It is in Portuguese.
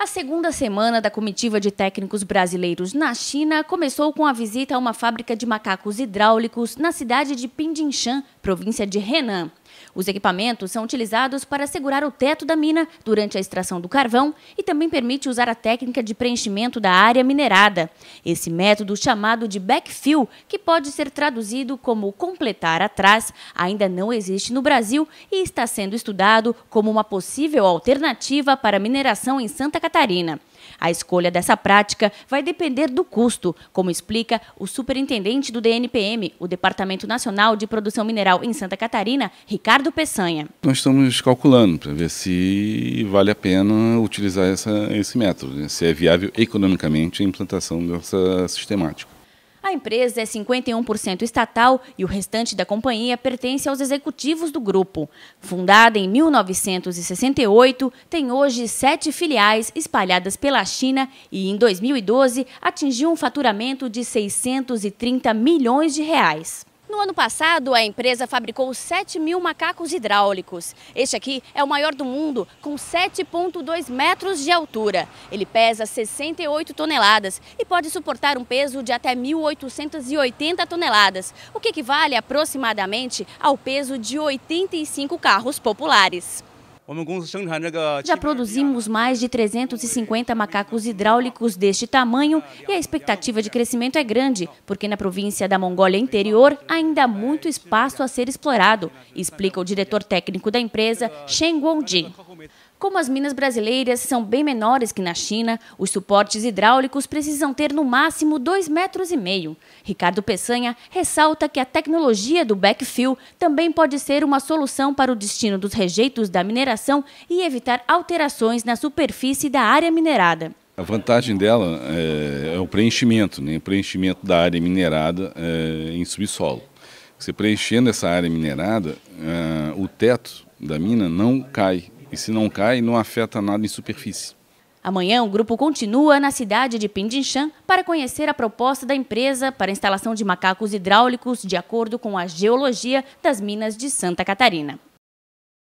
A segunda semana da comitiva de técnicos brasileiros na China começou com a visita a uma fábrica de macacos hidráulicos na cidade de Pindinchan, província de Renan. Os equipamentos são utilizados para segurar o teto da mina durante a extração do carvão e também permite usar a técnica de preenchimento da área minerada. Esse método, chamado de backfill, que pode ser traduzido como completar atrás, ainda não existe no Brasil e está sendo estudado como uma possível alternativa para mineração em Santa Catarina. A escolha dessa prática vai depender do custo, como explica o superintendente do DNPM, o Departamento Nacional de Produção Mineral em Santa Catarina, Ricardo Peçanha. Nós estamos calculando para ver se vale a pena utilizar essa, esse método, né? se é viável economicamente a implantação dessa sistemática. A empresa é 51% estatal e o restante da companhia pertence aos executivos do grupo. Fundada em 1968, tem hoje sete filiais espalhadas pela China e, em 2012, atingiu um faturamento de 630 milhões de reais. No ano passado, a empresa fabricou 7 mil macacos hidráulicos. Este aqui é o maior do mundo, com 7,2 metros de altura. Ele pesa 68 toneladas e pode suportar um peso de até 1.880 toneladas, o que equivale aproximadamente ao peso de 85 carros populares. Já produzimos mais de 350 macacos hidráulicos deste tamanho e a expectativa de crescimento é grande, porque na província da Mongólia Interior ainda há muito espaço a ser explorado, explica o diretor técnico da empresa, Shen Guongji. Como as minas brasileiras são bem menores que na China, os suportes hidráulicos precisam ter no máximo 2,5 metros. e meio. Ricardo Peçanha ressalta que a tecnologia do backfill também pode ser uma solução para o destino dos rejeitos da mineração e evitar alterações na superfície da área minerada. A vantagem dela é, é o preenchimento, né? o preenchimento da área minerada é, em subsolo. Você preenchendo essa área minerada, ah, o teto da mina não cai, e se não cai, não afeta nada em superfície. Amanhã, o grupo continua na cidade de Pindinchã para conhecer a proposta da empresa para instalação de macacos hidráulicos de acordo com a geologia das minas de Santa Catarina.